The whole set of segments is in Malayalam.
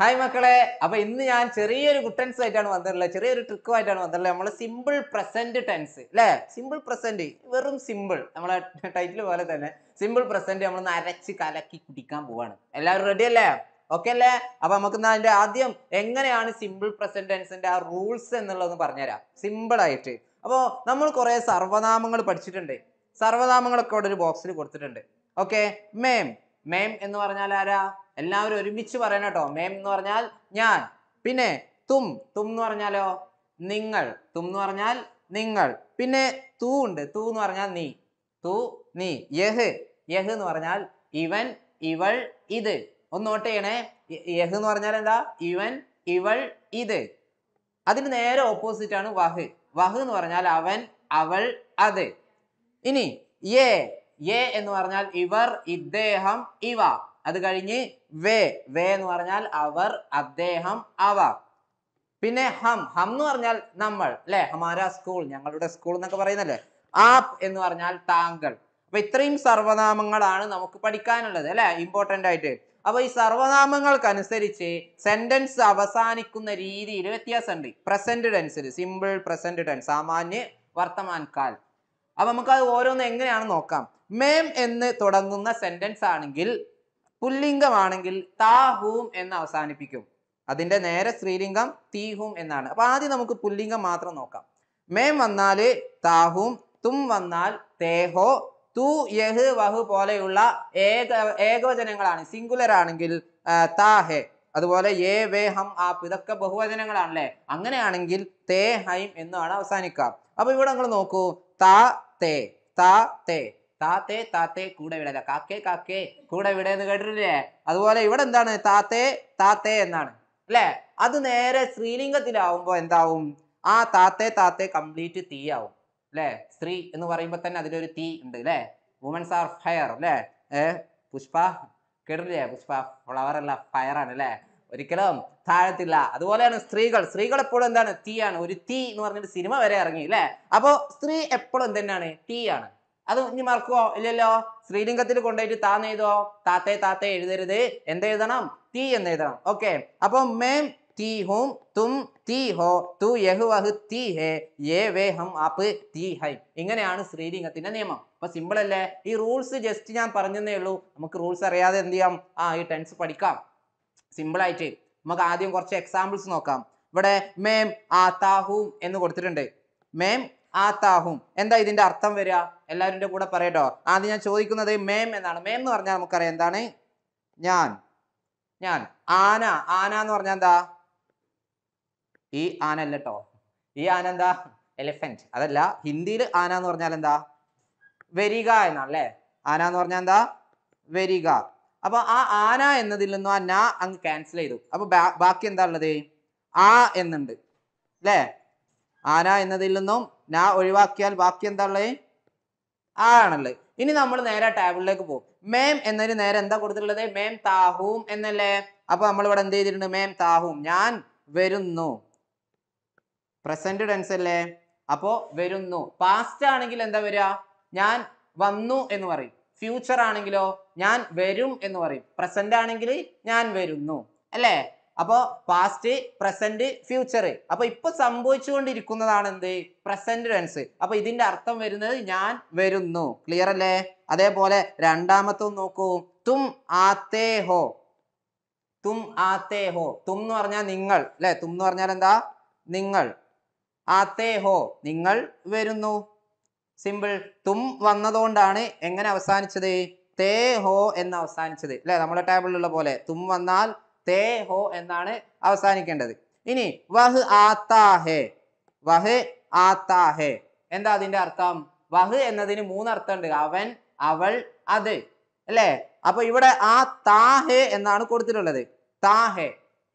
ഹായ് മക്കളെ അപ്പോൾ ഇന്ന് ഞാൻ ചെറിയൊരു ടെൻസ് ആയിട്ടാണ് വന്നിട്ടുള്ളത് ചെറിയൊരു ട്രിക്കുമായിട്ടാണ് വന്നിട്ടുള്ളത് നമ്മൾ സിമ്പിൾ പ്രസന്റ് ടെൻസ് അല്ലേ സിമ്പിൾ പ്രസന്റ് വെറും സിമ്പിൾ നമ്മളെ ടൈറ്റിൽ പോലെ തന്നെ സിമ്പിൾ പ്രസന്റ് നമ്മൾ അരച്ച് കലക്കി കുടിക്കാൻ പോവാണ് എല്ലാവരും റെഡി അല്ലേ ഓക്കെ അല്ലേ അപ്പൊ നമുക്ക് അതിന്റെ ആദ്യം എങ്ങനെയാണ് സിമ്പിൾ പ്രസന്റ് ടെൻസിന്റെ ആ റൂൾസ് എന്നുള്ളതെന്ന് പറഞ്ഞുതരാം സിമ്പിൾ ആയിട്ട് അപ്പോൾ നമ്മൾ കുറേ സർവനാമങ്ങൾ പഠിച്ചിട്ടുണ്ട് സർവനാമങ്ങളൊക്കെ അവിടെ ഒരു ബോക്സിൽ കൊടുത്തിട്ടുണ്ട് ഓക്കെ മേം മേം എന്ന് പറഞ്ഞാൽ ആരാ എല്ലാവരും ഒരുമിച്ച് പറയണം കേട്ടോ മേം എന്ന് പറഞ്ഞാൽ ഞാൻ പിന്നെ തും തും എന്ന് പറഞ്ഞാലോ നിങ്ങൾ തും എന്ന് പറഞ്ഞാൽ നിങ്ങൾ പിന്നെ തൂ ഉണ്ട് തൂ എന്ന് പറഞ്ഞാൽ നീ തൂ നീ യഹ് യഹ് എന്ന് പറഞ്ഞാൽ ഇവൻ ഇവൾ ഇത് ഒന്ന് നോട്ട് ചെയ്യണേ യഹ് എന്ന് പറഞ്ഞാൽ എന്താ ഇവൻ ഇവൾ ഇത് അതിന് നേരെ ഓപ്പോസിറ്റ് ആണ് വഹ് വഹ് എന്ന് പറഞ്ഞാൽ അവൻ അവൾ അത് ഇനി യേ എ എന്ന് പറഞ്ഞാൽ ഇവർ ഇദ്ദേഹം ഇവ അത് കഴിഞ്ഞ് വേ വേ എന്ന് പറഞ്ഞാൽ അവർ അദ്ദേഹം അവ പിന്നെ ഹം ഹം എന്ന് പറഞ്ഞാൽ നമ്മൾ അല്ലെ ഹമാര സ്കൂൾ ഞങ്ങളുടെ സ്കൂൾ എന്നൊക്കെ പറയുന്നല്ലേ ആപ്പ് എന്ന് പറഞ്ഞാൽ താങ്കൾ അപ്പൊ ഇത്രയും സർവനാമങ്ങളാണ് നമുക്ക് പഠിക്കാനുള്ളത് അല്ലെ ഇമ്പോർട്ടന്റ് ആയിട്ട് അപ്പൊ ഈ അനുസരിച്ച് സെന്റൻസ് അവസാനിക്കുന്ന രീതിയിൽ വ്യത്യാസമുണ്ട് പ്രസന്റ് ടെൻസിൽ സിമ്പിൾ പ്രസന്റ് ടെൻസ് സാമാന്യ കാൽ അപ്പം നമുക്കത് ഓരോന്ന് എങ്ങനെയാണ് നോക്കാം മേം എന്ന് തുടങ്ങുന്ന സെന്റൻസ് ആണെങ്കിൽ പുല്ലിംഗമാണെങ്കിൽ താ ഹൂം എന്ന് അവസാനിപ്പിക്കും അതിന്റെ നേരെ സ്ത്രീലിംഗം ഹൂം എന്നാണ് അപ്പൊ ആദ്യം നമുക്ക് പുല്ലിംഗം മാത്രം നോക്കാം മേം വന്നാൽ താഹൂം തും വന്നാൽ തേഹോ തു യഹ് വഹു പോലെയുള്ള ഏക ഏകവചനങ്ങളാണ് സിംഗുലർ ആണെങ്കിൽ താഹെ അതുപോലെ ഏ വേ ഹം ആപ്പ് ഇതൊക്കെ ബഹുവചനങ്ങളാണല്ലേ അങ്ങനെയാണെങ്കിൽ തേ ഹൈം എന്നാണ് അവസാനിക്കുക അപ്പൊ ഇവിടെ നിങ്ങൾ നോക്കൂ താ തേ താ തേ താത്തേ താത്തേ കൂടെ വിടല്ല കാക്കേ കാക്കേ കൂടെ വിട എന്ന് കേട്ടിട്ടില്ലേ അതുപോലെ ഇവിടെ എന്താണ് താത്തേ താത്തേ എന്നാണ് അല്ലേ അത് നേരെ സ്ത്രീലിംഗത്തിലാവുമ്പോൾ എന്താവും ആ താത്തേ താത്തേ കംപ്ലീറ്റ് തീ ആവും അല്ലേ സ്ത്രീ എന്ന് പറയുമ്പോൾ തന്നെ അതിലൊരു തീ ഉണ്ട് അല്ലേ വുമൻസ് ആർ ഫയർ അല്ലേ ഏ പുഷ്പ കേട്ടിട്ടില്ലേ പുഷ്പ ഫ്ലവർ അല്ല ഫയർ ആണ് അല്ലേ ഒരിക്കലും താഴത്തില്ല അതുപോലെയാണ് സ്ത്രീകൾ സ്ത്രീകൾ എപ്പോഴും എന്താണ് തീയാണ് ഒരു തീ എന്ന് പറഞ്ഞിട്ട് സിനിമ വരെ ഇറങ്ങി അല്ലെ അപ്പോൾ സ്ത്രീ എപ്പോഴും തന്നെയാണ് തീയാണ് അത് ഇനി മറക്കുവോ ഇല്ലല്ലോ ശ്രീലിംഗത്തിൽ കൊണ്ടുപോയിട്ട് താന്ന് എഴുതോ താത്തേ താത്തേ എഴുതരുത് എന്ത് എഴുതണം തീ എന്ന് എഴുതണം ഓക്കെ അപ്പോൾ മേം തീ ഹും തും തീ ഹോ തു യഹു വഹു തീ ഹേ ഏ വേ ഹം ആപ്പ് തീ ഹൈ ഇങ്ങനെയാണ് ശ്രീലിംഗത്തിന്റെ നിയമം അപ്പൊ സിമ്പിൾ അല്ലേ ഈ റൂൾസ് ജസ്റ്റ് ഞാൻ പറഞ്ഞതേ ഉള്ളൂ നമുക്ക് റൂൾസ് അറിയാതെ എന്ത് ചെയ്യാം ആ ഈ ടെൻസ് പഠിക്കാം സിമ്പിളായിട്ട് നമുക്ക് ആദ്യം കുറച്ച് എക്സാമ്പിൾസ് നോക്കാം ഇവിടെ മേം താഹും എന്ന് കൊടുത്തിട്ടുണ്ട് മേം താഹും എന്താ ഇതിന്റെ അർത്ഥം വരിക എല്ലാവരും കൂടെ പറയട്ടോ ആദ്യം ഞാൻ ചോദിക്കുന്നത് മേം എന്നാണ് മേം എന്ന് പറഞ്ഞാൽ നമുക്കറിയാം എന്താണ് ഞാൻ ഞാൻ ആന ആന എന്ന് പറഞ്ഞാൽ എന്താ ഈ ആന അല്ല കേട്ടോ ഈ ആന എന്താ എലിഫന്റ് അതല്ല ഹിന്ദിയിൽ ആന എന്ന് പറഞ്ഞാൽ എന്താ വരിക എന്നാണ് അല്ലേ ആന എന്ന് പറഞ്ഞാൽ എന്താ വരിക അപ്പോൾ ആ ആന എന്നതിൽ നിന്നും ആ നാ അങ്ങ് ക്യാൻസൽ ചെയ്തു അപ്പോൾ ബാക്കി എന്താ ഉള്ളത് ആ എന്നുണ്ട് അല്ലേ ആന എന്നതിൽ നിന്നും നാ ഒഴിവാക്കിയാൽ ബാക്കി എന്താ ഉള്ളത് ആ ഇനി നമ്മൾ നേരെ ടേബിളിലേക്ക് പോകും മേം എന്നതിന് നേരെ എന്താ കൊടുത്തിട്ടുള്ളത് മേം താഹൂം എന്നല്ലേ അപ്പൊ നമ്മൾ ഇവിടെ എന്ത് ചെയ്തിട്ടുണ്ട് മേം താഹൂം ഞാൻ വരുന്നു പ്രസന്റ് ടെൻസ് അല്ലേ അപ്പോ വരുന്നു പാസ്റ്റ് ആണെങ്കിൽ എന്താ വരിക ഞാൻ വന്നു എന്ന് പറയും ഫ്യൂച്ചർ ആണെങ്കിലോ ഞാൻ വരും എന്ന് പറയും പ്രസന്റ് ആണെങ്കിൽ ഞാൻ വരുന്നു അല്ലേ അപ്പോൾ പാസ്റ്റ് പ്രസന്റ് ഫ്യൂച്ചർ അപ്പൊ ഇപ്പൊ സംഭവിച്ചുകൊണ്ടിരിക്കുന്നതാണ് എന്ത് പ്രസന്റ് ടെൻസ് അപ്പൊ ഇതിന്റെ അർത്ഥം വരുന്നത് ഞാൻ വരുന്നു ക്ലിയർ അല്ലേ അതേപോലെ രണ്ടാമത്തും നോക്കൂ തും ആത്തേ ഹോ തും ആത്തേ ഹോ തും എന്ന് പറഞ്ഞാൽ നിങ്ങൾ അല്ലെ തും എന്ന് പറഞ്ഞാൽ എന്താ നിങ്ങൾ ആത്തേ ഹോ നിങ്ങൾ വരുന്നു സിമ്പിൾ തും വന്നതുകൊണ്ടാണ് എങ്ങനെ അവസാനിച്ചത് തേ ഹോ എന്ന് അവസാനിച്ചത് അല്ലെ നമ്മുടെ ടേബിളിലുള്ള പോലെ തും വന്നാൽ തേ ഹോ എന്നാണ് അവസാനിക്കേണ്ടത് ഇനി വഹ് ആത്താഹേ വഹ് ആത്താഹേ എന്താ അതിന്റെ അർത്ഥം വഹ് എന്നതിന് ഉണ്ട് അവൻ അവൾ അത് അല്ലേ അപ്പൊ ഇവിടെ ആ താഹേ എന്നാണ് കൊടുത്തിട്ടുള്ളത് താഹേ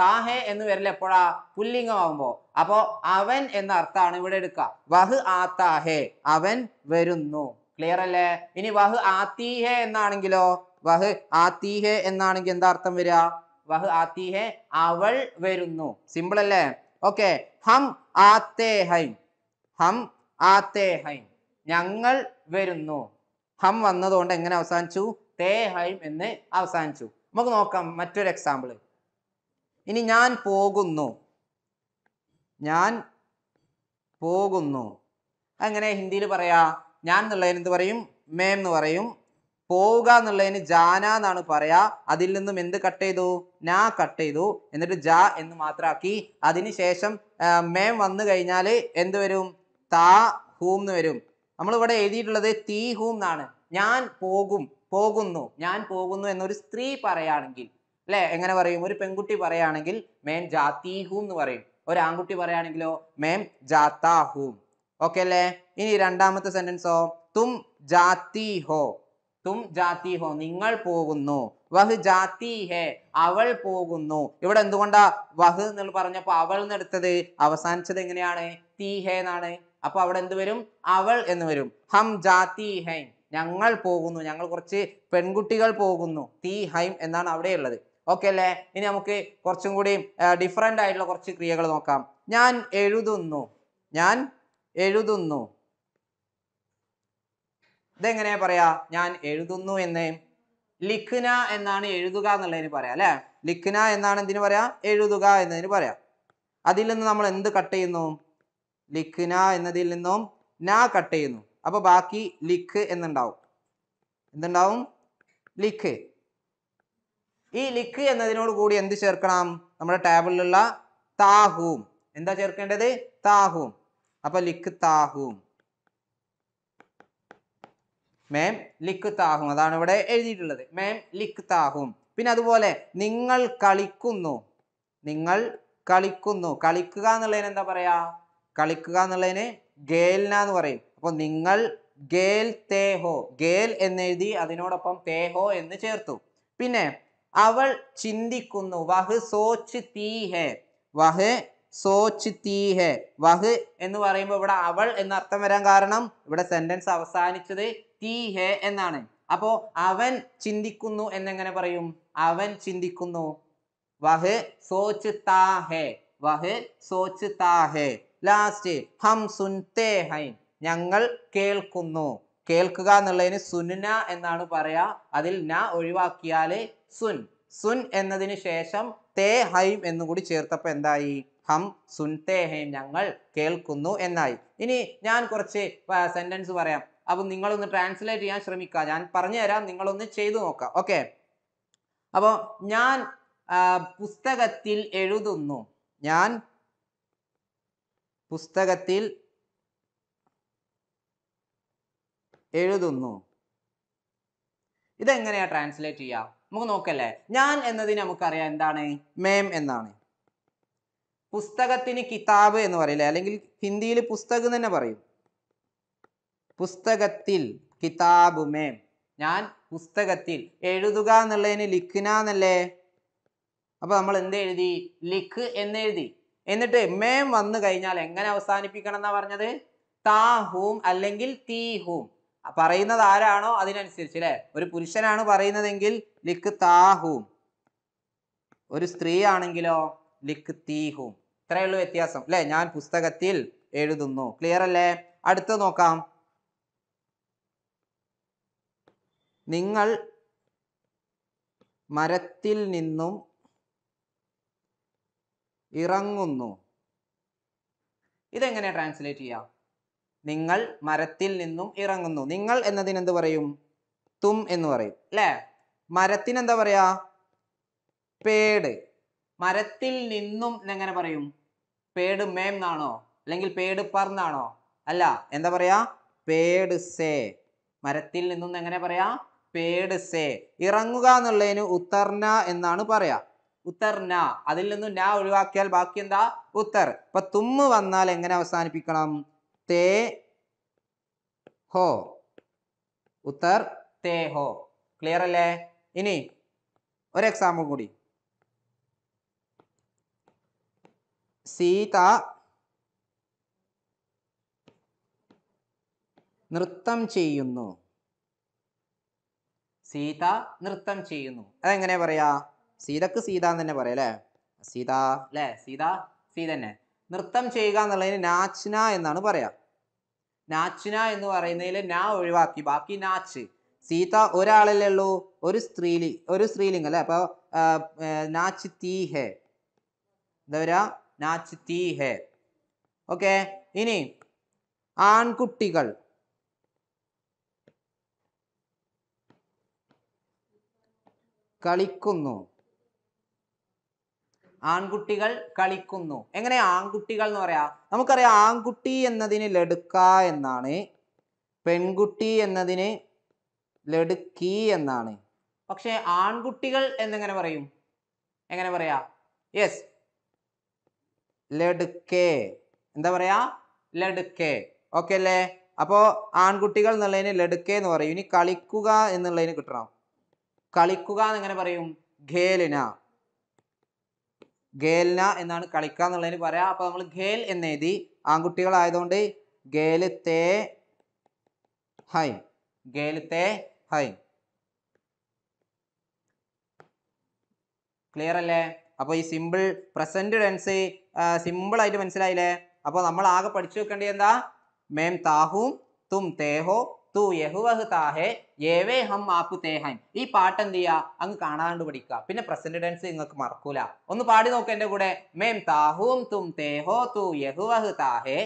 താഹെ എന്ന് വരില്ല എപ്പോഴാ പുല്ലിംഗമാകുമ്പോ അപ്പോ അവൻ എന്ന അർത്ഥമാണ് ഇവിടെ എടുക്ക വഹ് ആത്താഹെ അവൻ വരുന്നു ക്ലിയർ അല്ലേ ഇനി വഹ് ആത്തീഹെ എന്നാണെങ്കിലോ വഹ് ആത്തീഹെ എന്നാണെങ്കിൽ എന്താ അർത്ഥം വരിക വഹ് ആത്തീഹെ അവൾ വരുന്നു സിമ്പിൾ അല്ലേ ഓക്കെ ഹം ആത്തേ ഹൈം ഹം ആത്തേ ഹൈം ഞങ്ങൾ വരുന്നു ഹം വന്നതുകൊണ്ട് എങ്ങനെ അവസാനിച്ചു തേ ഹൈം എന്ന് അവസാനിച്ചു നമുക്ക് നോക്കാം മറ്റൊരു എക്സാമ്പിൾ ഇനി ഞാൻ പോകുന്നു ഞാൻ പോകുന്നു അങ്ങനെ ഹിന്ദിയിൽ പറയാ ഞാൻ എന്നുള്ളതിന് എന്ത് പറയും മേം എന്ന് പറയും പോവുക എന്നുള്ളതിന് ജാന എന്നാണ് പറയാ അതിൽ നിന്നും എന്ത് കട്ട് ചെയ്തു ഞാ കട്ട് ചെയ്തു എന്നിട്ട് ജാ എന്ന് മാത്രമാക്കി അതിനുശേഷം മേം വന്നു കഴിഞ്ഞാൽ എന്ത് വരും താ ഹൂം എന്ന് വരും നമ്മളിവിടെ എഴുതിയിട്ടുള്ളത് തീ ഹൂം എന്നാണ് ഞാൻ പോകും പോകുന്നു ഞാൻ പോകുന്നു എന്നൊരു സ്ത്രീ പറയുകയാണെങ്കിൽ അല്ലെ എങ്ങനെ പറയും ഒരു പെൺകുട്ടി പറയുകയാണെങ്കിൽ മേം ജാത്തീഹും എന്ന് പറയും ഒരു ആൺകുട്ടി പറയുകയാണെങ്കിലോ മേം ജാത്താഹും ഓക്കെ അല്ലേ ഇനി രണ്ടാമത്തെ സെന്റൻസോ തും ജാത്തി തും ജാത്തി നിങ്ങൾ പോകുന്നു വഹ് ജാത്തി ഹേ അവൾ പോകുന്നു ഇവിടെ എന്തുകൊണ്ടാ വഹ് എന്ന് പറഞ്ഞപ്പോ അവൾ എന്നെടുത്തത് അവസാനിച്ചത് എങ്ങനെയാണ് തീ ഹേ എന്നാണ് അപ്പൊ അവിടെ എന്ത് വരും അവൾ എന്ന് വരും ഹം ജാത്തി ഹൈം ഞങ്ങൾ പോകുന്നു ഞങ്ങൾ കുറച്ച് പെൺകുട്ടികൾ പോകുന്നു തീ ഹൈം എന്നാണ് അവിടെയുള്ളത് ഓക്കെ അല്ലേ ഇനി നമുക്ക് കുറച്ചും കൂടി ഡിഫറെൻ്റ് ആയിട്ടുള്ള കുറച്ച് ക്രിയകൾ നോക്കാം ഞാൻ എഴുതുന്നു ഞാൻ എഴുതുന്നു ഇതെങ്ങനെ പറയാ ഞാൻ എഴുതുന്നു എന്ന് ലിഖ്ന എന്നാണ് എഴുതുക എന്നുള്ളതിന് പറയാം അല്ലേ ലിഖ്ന എന്നാണ് എന്തിനു പറയാ എഴുതുക എന്നതിന് പറയാം അതിൽ നിന്ന് നമ്മൾ എന്ത് കട്ട് ചെയ്യുന്നു ലിഖ്ന എന്നതിൽ നിന്നും നാ കട്ട് ചെയ്യുന്നു അപ്പോൾ ബാക്കി ലിഖ് എന്നുണ്ടാവും എന്തുണ്ടാവും ലിഖ് ഈ ലിക്ക് എന്നതിനോട് കൂടി എന്ത് ചേർക്കണം നമ്മുടെ ടേബിളിലുള്ള താഹൂം എന്താ ചേർക്കേണ്ടത് താഹൂം അപ്പൊ ലിക്ക് താഹൂം മേം ലിക്ക് താഹും അതാണ് ഇവിടെ എഴുതിയിട്ടുള്ളത് മേം ലിക്ക് താഹും പിന്നെ അതുപോലെ നിങ്ങൾ കളിക്കുന്നു നിങ്ങൾ കളിക്കുന്നു കളിക്കുക എന്നുള്ളതിന് എന്താ പറയാ കളിക്കുക എന്നുള്ളതിന് ഗേൽന എന്ന് പറയും അപ്പൊ നിങ്ങൾ ഗേൽ തേഹോ ഗേൽ എന്നെഴുതി അതിനോടൊപ്പം തേഹോ എന്ന് ചേർത്തു പിന്നെ അവൾ ചിന്തിക്കുന്നു വഹ് സോച്ച് തീ വഹ് സോച്ച് തീ വഹ് എന്ന് പറയുമ്പോൾ ഇവിടെ അവൾ എന്ന അർത്ഥം വരാൻ കാരണം ഇവിടെ സെന്റൻസ് അവസാനിച്ചത് തീ ഹേ എന്നാണ് അപ്പോ അവൻ ചിന്തിക്കുന്നു എന്നെങ്ങനെ പറയും അവൻ ചിന്തിക്കുന്നു വഹ് സോച്ച് താ വഹ് സോച്ച് താ ലാസ്റ്റ് ഹം സുൻതേ ഹൈ ഞങ്ങൾ കേൾക്കുന്നു കേൾക്കുക എന്നുള്ളതിന് സുന്ന എന്നാണ് പറയാ അതിൽ ന ഒഴിവാക്കിയാൽ സുൻ സുൻ എന്നതിന് ശേഷം തേ ഹൈം എന്നും കൂടി ചേർത്തപ്പോൾ എന്തായി ഹം സുൻതേ ഹൈം ഞങ്ങൾ കേൾക്കുന്നു എന്നായി ഇനി ഞാൻ കുറച്ച് സെന്റൻസ് പറയാം അപ്പം നിങ്ങളൊന്ന് ട്രാൻസ്ലേറ്റ് ചെയ്യാൻ ശ്രമിക്കുക ഞാൻ പറഞ്ഞു തരാം നിങ്ങളൊന്ന് ചെയ്തു നോക്കാം ഓക്കെ അപ്പോൾ ഞാൻ പുസ്തകത്തിൽ എഴുതുന്നു ഞാൻ പുസ്തകത്തിൽ എഴുതുന്നു ഇതെങ്ങനെയാ ട്രാൻസ്ലേറ്റ് ചെയ്യുക നമുക്ക് നോക്കല്ലേ ഞാൻ എന്നതിന് നമുക്കറിയാം എന്താണ് മേം എന്നാണ് പുസ്തകത്തിന് കിതാബ് എന്ന് പറയില്ലേ അല്ലെങ്കിൽ ഹിന്ദിയിൽ പുസ്തകം തന്നെ പറയും പുസ്തകത്തിൽ കിതാബ് മേം ഞാൻ പുസ്തകത്തിൽ എഴുതുക എന്നുള്ളതിന് ലിഖ്ന എന്നല്ലേ അപ്പൊ നമ്മൾ എന്ത് എഴുതി ലിഖ് എന്ന് എഴുതി എന്നിട്ട് മേം വന്നു കഴിഞ്ഞാൽ എങ്ങനെ അവസാനിപ്പിക്കണം എന്നാ പറഞ്ഞത് താ ഹൂം അല്ലെങ്കിൽ തീ ഹൂം പറയുന്നത് ആരാണോ അതിനനുസരിച്ച് അല്ലെ ഒരു പുരുഷനാണ് പറയുന്നതെങ്കിൽ ലിക് താഹും ഒരു സ്ത്രീ ആണെങ്കിലോ ലിക് തീഹും ഇത്രയുള്ളൂ വ്യത്യാസം അല്ലെ ഞാൻ പുസ്തകത്തിൽ എഴുതുന്നു ക്ലിയർ അല്ലേ അടുത്ത് നോക്കാം നിങ്ങൾ മരത്തിൽ നിന്നും ഇറങ്ങുന്നു ഇതെങ്ങനെ ട്രാൻസ്ലേറ്റ് ചെയ്യാം നിങ്ങൾ മരത്തിൽ നിന്നും ഇറങ്ങുന്നു നിങ്ങൾ എന്നതിന് എന്ത് പറയും തും എന്ന് പറയും അല്ലേ മരത്തിന് എന്താ പറയാ പേട് മരത്തിൽ നിന്നും എങ്ങനെ പറയും പേട് മേം എന്നാണോ അല്ലെങ്കിൽ പേട് പറന്നാണോ അല്ല എന്താ പറയാ പേട് സേ മരത്തിൽ നിന്നും എങ്ങനെ പറയാ പേട് സേ ഇറങ്ങുക എന്നുള്ളതിന് ഉത്തർന എന്നാണ് പറയാ ഉത്തർന അതിൽ നിന്നും ന ഒഴിവാക്കിയാൽ ബാക്കി എന്താ ഉത്തർ അപ്പൊ തുമ്മ് വന്നാൽ എങ്ങനെ അവസാനിപ്പിക്കണം ते हो ഉത്തർ തേ ഹോ ക്ലിയർ അല്ലേ ഇനി ഒരു എക്സാമ്പിൾ കൂടി സീത നൃത്തം ചെയ്യുന്നു സീത നൃത്തം ചെയ്യുന്നു അതെങ്ങനെ പറയാ സീതക്ക് സീത എന്ന് തന്നെ പറയാം അല്ലേ സീത അല്ലേ സീത സീത തന്നെ നൃത്തം ചെയ്യുക എന്നുള്ളതിന് നാച്ചിന എന്നാണ് പറയാം നാച്ചിന എന്ന് പറയുന്നതിൽ നാ ഒഴിവാക്കി ബാക്കി നാച്ച് സീത ഒരാളല്ലേ ഉള്ളൂ ഒരു സ്ത്രീലി ഒരു സ്ത്രീലിംഗ് അല്ലേ അപ്പോൾ നാച്ച് തീ ഹെ എന്താ പറയുക നാച്ച് തീ ഹെ ഓക്കെ ഇനി ആൺകുട്ടികൾ കളിക്കുന്നു ആൺകുട്ടികൾ കളിക്കുന്നു എങ്ങനെ ആൺകുട്ടികൾ എന്ന് പറയാ നമുക്കറിയാം ആൺകുട്ടി എന്നതിന് ലടുക്ക എന്നാണ് പെൺകുട്ടി എന്നതിന് ലടുക്കി എന്നാണ് പക്ഷെ ആൺകുട്ടികൾ എന്നെങ്ങനെ പറയും എങ്ങനെ പറയാ യെസ് ലടുക്കേ എന്താ പറയാ ലടുക്കേ ഓക്കെ അല്ലേ അപ്പോൾ ആൺകുട്ടികൾ എന്നുള്ളതിന് ലടുക്കേ എന്ന് പറയും ഇനി കളിക്കുക എന്നുള്ളതിന് കിട്ടണം കളിക്കുക എന്നെങ്ങനെ പറയും ഖേലിന ഖേൽന എന്നാണ് കളിക്കുക എന്നുള്ളതിന് പറയാം അപ്പോൾ നമ്മൾ ഗേൽ എന്ന് എഴുതി ആൺകുട്ടികളായതുകൊണ്ട് ഗേലത്തെ ഹൈ ഗേലത്തെ ഹൈ ക്ലിയർ അല്ലേ അപ്പോൾ ഈ സിമ്പിൾ പ്രസന്റ് ടെൻസ് സിമ്പിൾ ആയിട്ട് മനസ്സിലായില്ലേ അപ്പോൾ നമ്മൾ ആകെ പഠിച്ചു വെക്കേണ്ടത് എന്താ മേം താഹും തും തേഹോ തു യഹുവഹ് ഈ പാട്ട് എന്ത് ചെയ്യുക അങ്ങ് കാണാണ്ട് പഠിക്കുക പിന്നെ പ്രസന്റ് ടെൻസ് നിങ്ങൾക്ക് മറക്കൂല ഒന്ന് പാടി നോക്കുക എൻ്റെ കൂടെ മേം താഹൂം തും തേഹോ തു യഹുവഹ് താഹെ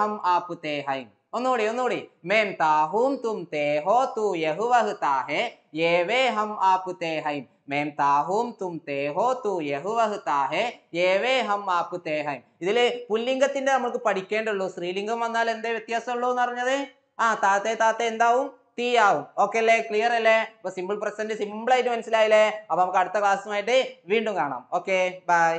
ഹം ആപ്പു തേഹൻ ഒന്നുകൂടി ഒന്നുകൂടി മേം താഹൂം തും തേഹോ തു യഹുവഹ് താഹെ ഏവേ ഹം ആപ്പു തേഹൈം മേം താഹൂം തും തേഹോ തു യഹുവഹ് താഹെ ഹം ആപ്പു തേഹൈം ഇതിൽ പുല്ലിംഗത്തിന്റെ നമുക്ക് പഠിക്കേണ്ടുള്ളൂ സ്ത്രീലിംഗം വന്നാൽ എന്തേ വ്യത്യാസമുള്ളൂ എന്ന് പറഞ്ഞത് ആ താത്തേ താത്ത എന്താവും ആവും ഓക്കെ അല്ലേ ക്ലിയർ അല്ലേ അപ്പൊ സിമ്പിൾ പ്രസന്റ് സിമ്പിൾ ആയിട്ട് മനസ്സിലായില്ലേ അപ്പൊ നമുക്ക് അടുത്ത ക്ലാസ്സുമായിട്ട് വീണ്ടും കാണാം ഓക്കെ ബൈ